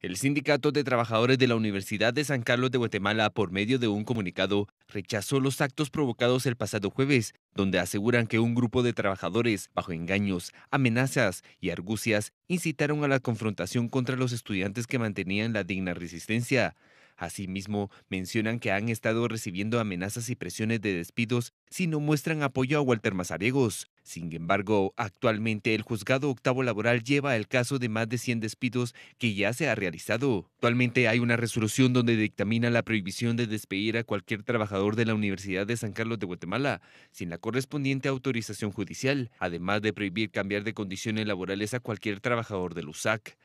El Sindicato de Trabajadores de la Universidad de San Carlos de Guatemala, por medio de un comunicado, rechazó los actos provocados el pasado jueves, donde aseguran que un grupo de trabajadores, bajo engaños, amenazas y argucias, incitaron a la confrontación contra los estudiantes que mantenían la digna resistencia. Asimismo, mencionan que han estado recibiendo amenazas y presiones de despidos si no muestran apoyo a Walter Mazariegos, sin embargo, actualmente el juzgado octavo laboral lleva el caso de más de 100 despidos que ya se ha realizado. Actualmente hay una resolución donde dictamina la prohibición de despedir a cualquier trabajador de la Universidad de San Carlos de Guatemala sin la correspondiente autorización judicial, además de prohibir cambiar de condiciones laborales a cualquier trabajador del USAC.